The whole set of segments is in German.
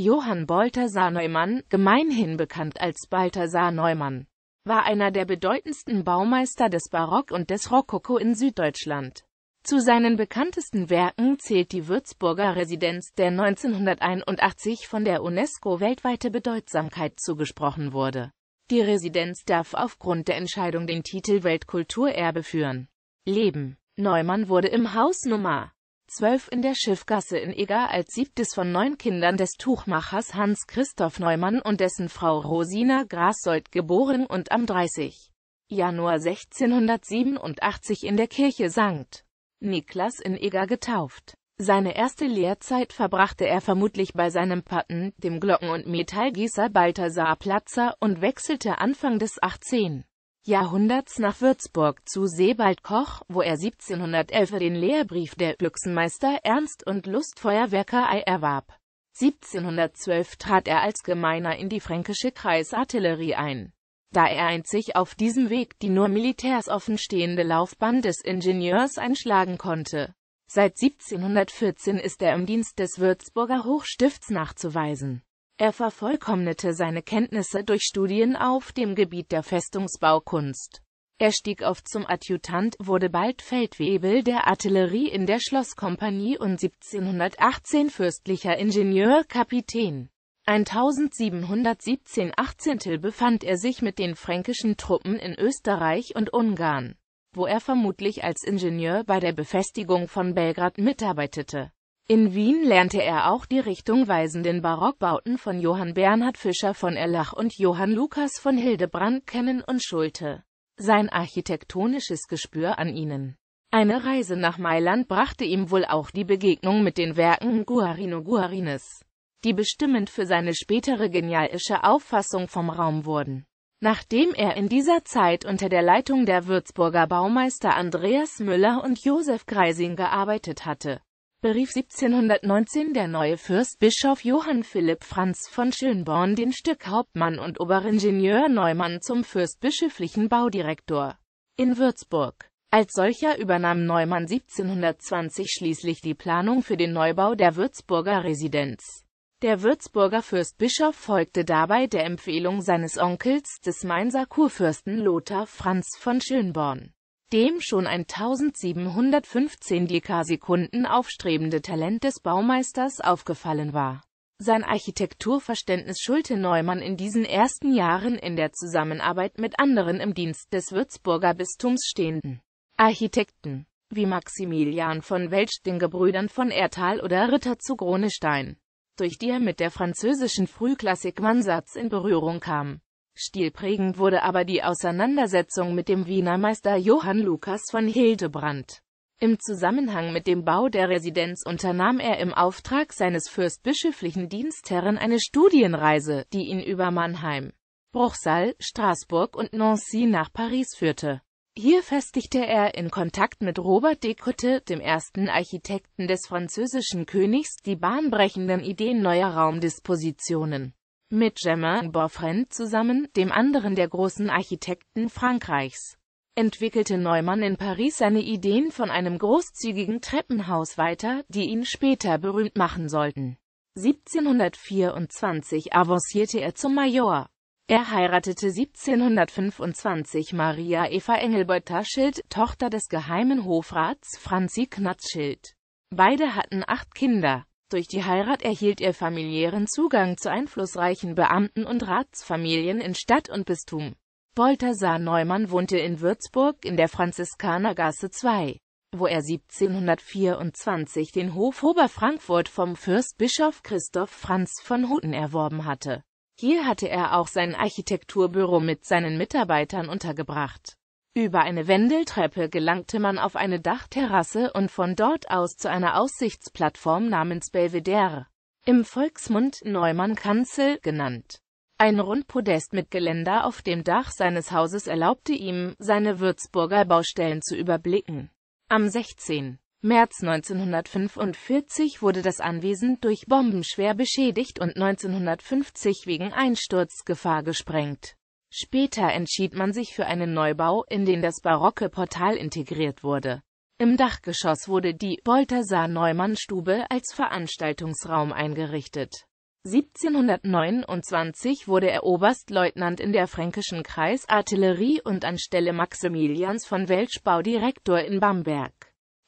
Johann Balthasar Neumann, gemeinhin bekannt als Balthasar Neumann, war einer der bedeutendsten Baumeister des Barock und des Rokoko in Süddeutschland. Zu seinen bekanntesten Werken zählt die Würzburger Residenz, der 1981 von der UNESCO weltweite Bedeutsamkeit zugesprochen wurde. Die Residenz darf aufgrund der Entscheidung den Titel Weltkulturerbe führen. Leben Neumann wurde im Haus Nummer 12 in der Schiffgasse in Eger als siebtes von neun Kindern des Tuchmachers Hans-Christoph Neumann und dessen Frau Rosina Grassold geboren und am 30. Januar 1687 in der Kirche St. Niklas in Eger getauft. Seine erste Lehrzeit verbrachte er vermutlich bei seinem Patten, dem Glocken- und Metallgießer Balthasar Platzer, und wechselte Anfang des 18. Jahrhunderts nach Würzburg zu Sebald Koch, wo er 1711 den Lehrbrief der Büchsenmeister Ernst und Lustfeuerwerkerei erwarb. 1712 trat er als Gemeiner in die fränkische Kreisartillerie ein. Da er einzig auf diesem Weg die nur Militärs offenstehende Laufbahn des Ingenieurs einschlagen konnte. Seit 1714 ist er im Dienst des Würzburger Hochstifts nachzuweisen. Er vervollkommnete seine Kenntnisse durch Studien auf dem Gebiet der Festungsbaukunst. Er stieg auf zum Adjutant, wurde bald Feldwebel der Artillerie in der Schlosskompanie und 1718 fürstlicher Ingenieur Kapitän. 1717-18 befand er sich mit den fränkischen Truppen in Österreich und Ungarn, wo er vermutlich als Ingenieur bei der Befestigung von Belgrad mitarbeitete. In Wien lernte er auch die richtungweisenden Barockbauten von Johann Bernhard Fischer von Erlach und Johann Lukas von Hildebrand kennen und schulte sein architektonisches Gespür an ihnen. Eine Reise nach Mailand brachte ihm wohl auch die Begegnung mit den Werken Guarino Guarines, die bestimmend für seine spätere genialische Auffassung vom Raum wurden. Nachdem er in dieser Zeit unter der Leitung der Würzburger Baumeister Andreas Müller und Josef Greising gearbeitet hatte, berief 1719 der neue Fürstbischof Johann Philipp Franz von Schönborn den Stückhauptmann und Oberingenieur Neumann zum fürstbischöflichen Baudirektor in Würzburg. Als solcher übernahm Neumann 1720 schließlich die Planung für den Neubau der Würzburger Residenz. Der Würzburger Fürstbischof folgte dabei der Empfehlung seines Onkels, des Mainzer Kurfürsten Lothar Franz von Schönborn dem schon 1715 Dekasekunden aufstrebende Talent des Baumeisters aufgefallen war. Sein Architekturverständnis schulte Neumann in diesen ersten Jahren in der Zusammenarbeit mit anderen im Dienst des Würzburger Bistums stehenden Architekten, wie Maximilian von Welsch, den Gebrüdern von Erthal oder Ritter zu Gronestein, durch die er mit der französischen Frühklassik Mansatz in Berührung kam Stilprägend wurde aber die Auseinandersetzung mit dem Wiener Meister Johann Lukas von Hildebrandt. Im Zusammenhang mit dem Bau der Residenz unternahm er im Auftrag seines fürstbischöflichen Dienstherren eine Studienreise, die ihn über Mannheim, Bruchsal, Straßburg und Nancy nach Paris führte. Hier festigte er in Kontakt mit Robert Decote, dem ersten Architekten des französischen Königs, die bahnbrechenden Ideen neuer Raumdispositionen mit Gemma Boffrand zusammen, dem anderen der großen Architekten Frankreichs, entwickelte Neumann in Paris seine Ideen von einem großzügigen Treppenhaus weiter, die ihn später berühmt machen sollten. 1724 avancierte er zum Major. Er heiratete 1725 Maria Eva Engelbert-Schild, Tochter des geheimen Hofrats Franzi Knatzschild. Beide hatten acht Kinder. Durch die Heirat erhielt er familiären Zugang zu einflussreichen Beamten und Ratsfamilien in Stadt und Bistum. Balthasar Neumann wohnte in Würzburg in der Franziskanergasse 2, wo er 1724 den Hof Oberfrankfurt vom Fürstbischof Christoph Franz von Hutten erworben hatte. Hier hatte er auch sein Architekturbüro mit seinen Mitarbeitern untergebracht über eine Wendeltreppe gelangte man auf eine Dachterrasse und von dort aus zu einer Aussichtsplattform namens Belvedere, im Volksmund Neumann-Kanzel genannt. Ein Rundpodest mit Geländer auf dem Dach seines Hauses erlaubte ihm, seine Würzburger Baustellen zu überblicken. Am 16. März 1945 wurde das Anwesen durch Bomben schwer beschädigt und 1950 wegen Einsturzgefahr gesprengt Später entschied man sich für einen Neubau, in den das barocke Portal integriert wurde. Im Dachgeschoss wurde die Balthasar-Neumann-Stube als Veranstaltungsraum eingerichtet. 1729 wurde er Oberstleutnant in der Fränkischen Kreisartillerie und anstelle Maximilians von Welschbau Direktor in Bamberg,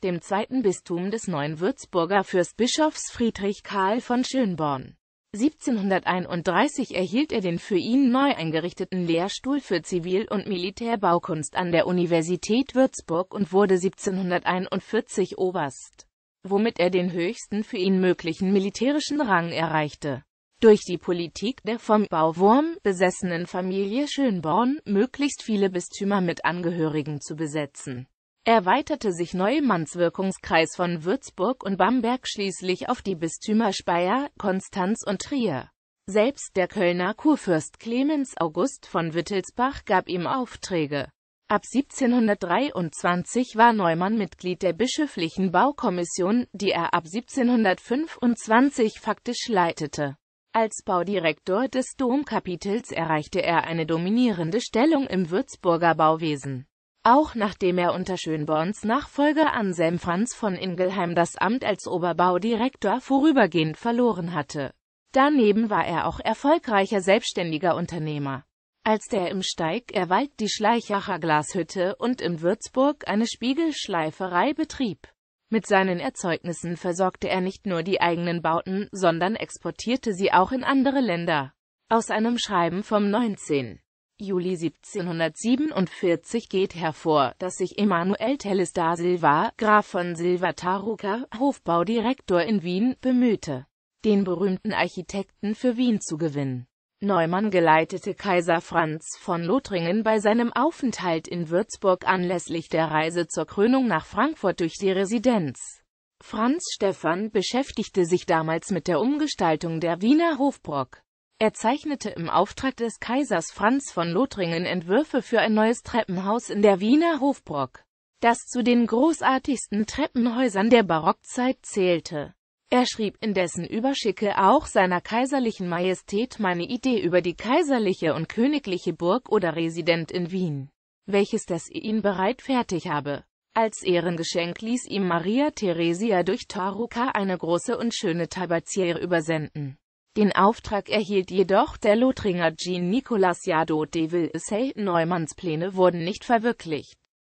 dem zweiten Bistum des neuen Würzburger Fürstbischofs Friedrich Karl von Schönborn. 1731 erhielt er den für ihn neu eingerichteten Lehrstuhl für Zivil- und Militärbaukunst an der Universität Würzburg und wurde 1741 Oberst, womit er den höchsten für ihn möglichen militärischen Rang erreichte. Durch die Politik der vom Bauwurm besessenen Familie Schönborn, möglichst viele Bistümer mit Angehörigen zu besetzen erweiterte sich Neumanns Wirkungskreis von Würzburg und Bamberg schließlich auf die Bistümer Speyer, Konstanz und Trier. Selbst der Kölner Kurfürst Clemens August von Wittelsbach gab ihm Aufträge. Ab 1723 war Neumann Mitglied der bischöflichen Baukommission, die er ab 1725 faktisch leitete. Als Baudirektor des Domkapitels erreichte er eine dominierende Stellung im Würzburger Bauwesen. Auch nachdem er unter Schönborns Nachfolger Anselm Franz von Ingelheim das Amt als Oberbaudirektor vorübergehend verloren hatte. Daneben war er auch erfolgreicher selbstständiger Unternehmer. Als der im Steig erwalt die Schleichacher Glashütte und in Würzburg eine Spiegelschleiferei betrieb. Mit seinen Erzeugnissen versorgte er nicht nur die eigenen Bauten, sondern exportierte sie auch in andere Länder. Aus einem Schreiben vom 19. Juli 1747 geht hervor, dass sich Emanuel Telles da Silva, Graf von Silva-Taruca, Hofbaudirektor in Wien, bemühte, den berühmten Architekten für Wien zu gewinnen. Neumann geleitete Kaiser Franz von Lothringen bei seinem Aufenthalt in Würzburg anlässlich der Reise zur Krönung nach Frankfurt durch die Residenz. Franz Stephan beschäftigte sich damals mit der Umgestaltung der Wiener Hofburg. Er zeichnete im Auftrag des Kaisers Franz von Lothringen Entwürfe für ein neues Treppenhaus in der Wiener Hofburg, das zu den großartigsten Treppenhäusern der Barockzeit zählte. Er schrieb in dessen Überschicke auch seiner kaiserlichen Majestät meine Idee über die kaiserliche und königliche Burg oder Resident in Wien, welches das ihn bereit fertig habe. Als Ehrengeschenk ließ ihm Maria Theresia durch Taruka eine große und schöne Tabazier übersenden. Den Auftrag erhielt jedoch der Lothringer Jean-Nicolas Jadot de Vilsey, Neumanns Pläne wurden nicht verwirklicht.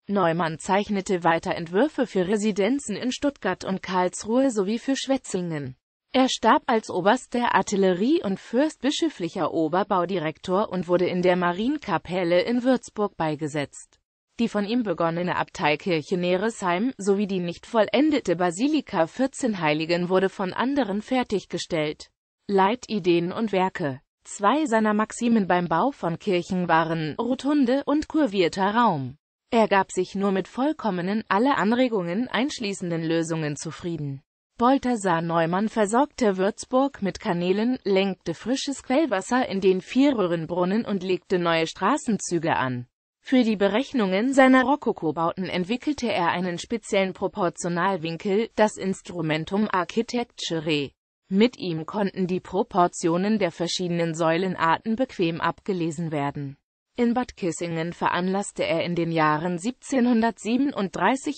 Neumann zeichnete weiter Entwürfe für Residenzen in Stuttgart und Karlsruhe sowie für Schwetzingen. Er starb als Oberst der Artillerie und fürstbischöflicher Oberbaudirektor und wurde in der Marienkapelle in Würzburg beigesetzt. Die von ihm begonnene Abteikirche Neresheim sowie die nicht vollendete Basilika 14 Heiligen wurde von anderen fertiggestellt. Leitideen und Werke. Zwei seiner Maximen beim Bau von Kirchen waren rotunde und kurvierter Raum. Er gab sich nur mit vollkommenen, alle Anregungen einschließenden Lösungen zufrieden. Balthasar Neumann versorgte Würzburg mit Kanälen, lenkte frisches Quellwasser in den Vierröhrenbrunnen und legte neue Straßenzüge an. Für die Berechnungen seiner Rokokobauten entwickelte er einen speziellen Proportionalwinkel, das Instrumentum Architecturae. Mit ihm konnten die Proportionen der verschiedenen Säulenarten bequem abgelesen werden. In Bad Kissingen veranlasste er in den Jahren 1737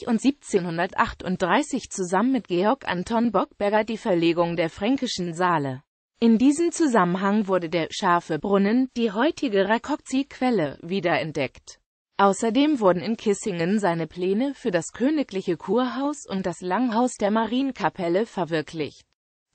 und 1738 zusammen mit Georg Anton Bockberger die Verlegung der fränkischen Saale. In diesem Zusammenhang wurde der scharfe Brunnen, die heutige Rakokzi-Quelle, wiederentdeckt. Außerdem wurden in Kissingen seine Pläne für das königliche Kurhaus und das Langhaus der Marienkapelle verwirklicht.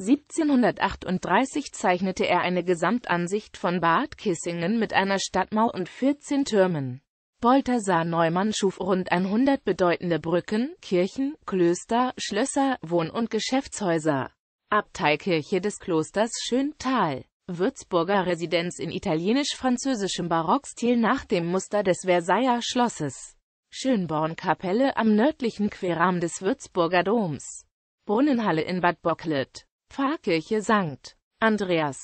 1738 zeichnete er eine Gesamtansicht von Bad Kissingen mit einer Stadtmauer und 14 Türmen. Balthasar Neumann schuf rund 100 bedeutende Brücken, Kirchen, Klöster, Schlösser, Wohn- und Geschäftshäuser. Abteikirche des Klosters Schöntal. Würzburger Residenz in italienisch-französischem Barockstil nach dem Muster des Versailler Schlosses. Schönbornkapelle am nördlichen Querarm des Würzburger Doms. Brunnenhalle in Bad Bocklet. Pfarrkirche St. Andreas,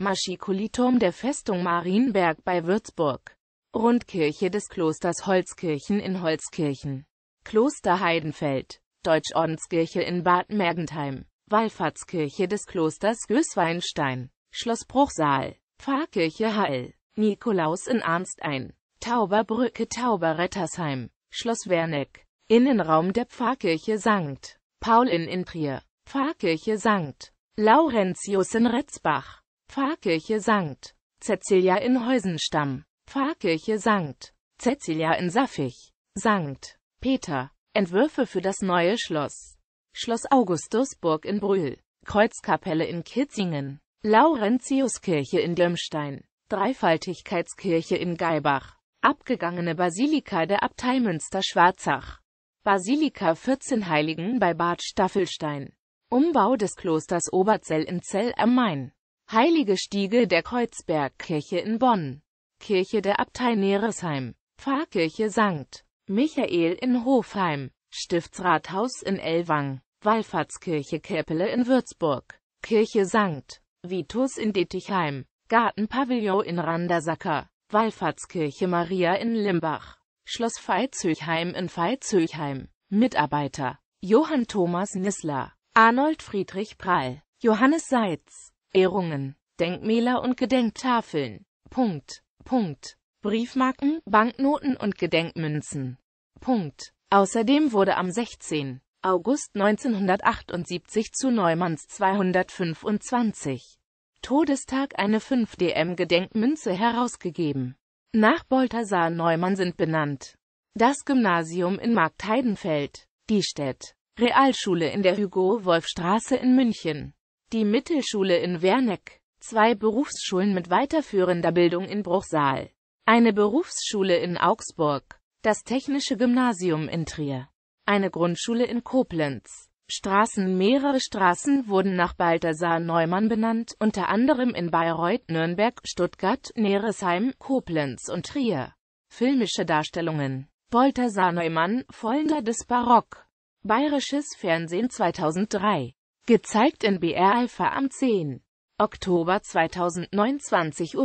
Maschikuliturm der Festung Marienberg bei Würzburg, Rundkirche des Klosters Holzkirchen in Holzkirchen, Kloster Heidenfeld, Deutschordenskirche in Bad Mergentheim, Wallfahrtskirche des Klosters Gößweinstein, Schloss Bruchsal, Pfarrkirche Hall, Nikolaus in Arnstein, Tauberbrücke Tauberrettersheim, Schloss Werneck, Innenraum der Pfarrkirche St. Paul in Intrier, Pfarrkirche St. Laurentius in Retzbach, Pfarrkirche St. Cecilia in Heusenstamm, Pfarrkirche St. Cecilia in Saffig, St. Peter, Entwürfe für das neue Schloss, Schloss Augustusburg in Brühl, Kreuzkapelle in Kitzingen, Laurentiuskirche in Dömstein, Dreifaltigkeitskirche in Geibach, abgegangene Basilika der Abtei Münster-Schwarzach, Basilika 14 Heiligen bei Bad Staffelstein, Umbau des Klosters Oberzell in Zell am Main. Heilige Stiege der Kreuzbergkirche in Bonn. Kirche der Abtei Neresheim. Pfarrkirche St. Michael in Hofheim. Stiftsrathaus in Elwang. Wallfahrtskirche Käppele in Würzburg. Kirche St. Vitus in Dittichheim. Gartenpavillon in Randersacker. Wallfahrtskirche Maria in Limbach. Schloss Veitshöchheim in Veitshöchheim. Mitarbeiter Johann Thomas Nissler Arnold Friedrich Prall, Johannes Seitz, Ehrungen, Denkmäler und Gedenktafeln. Punkt. Punkt. Briefmarken, Banknoten und Gedenkmünzen. Punkt. Außerdem wurde am 16. August 1978 zu Neumanns 225 Todestag eine 5-DM-Gedenkmünze herausgegeben. Nach Balthasar Neumann sind benannt das Gymnasium in Marktheidenfeld, Diestedt Realschule in der Hugo-Wolf-Straße in München, die Mittelschule in Werneck, zwei Berufsschulen mit weiterführender Bildung in Bruchsal, eine Berufsschule in Augsburg, das Technische Gymnasium in Trier, eine Grundschule in Koblenz. Straßen Mehrere Straßen wurden nach Balthasar Neumann benannt, unter anderem in Bayreuth, Nürnberg, Stuttgart, Neresheim, Koblenz und Trier. Filmische Darstellungen Balthasar Neumann, Vollender des Barock Bayerisches Fernsehen 2003. Gezeigt in BR Alpha am 10. Oktober 2009 20.15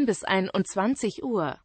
Uhr bis 21 Uhr.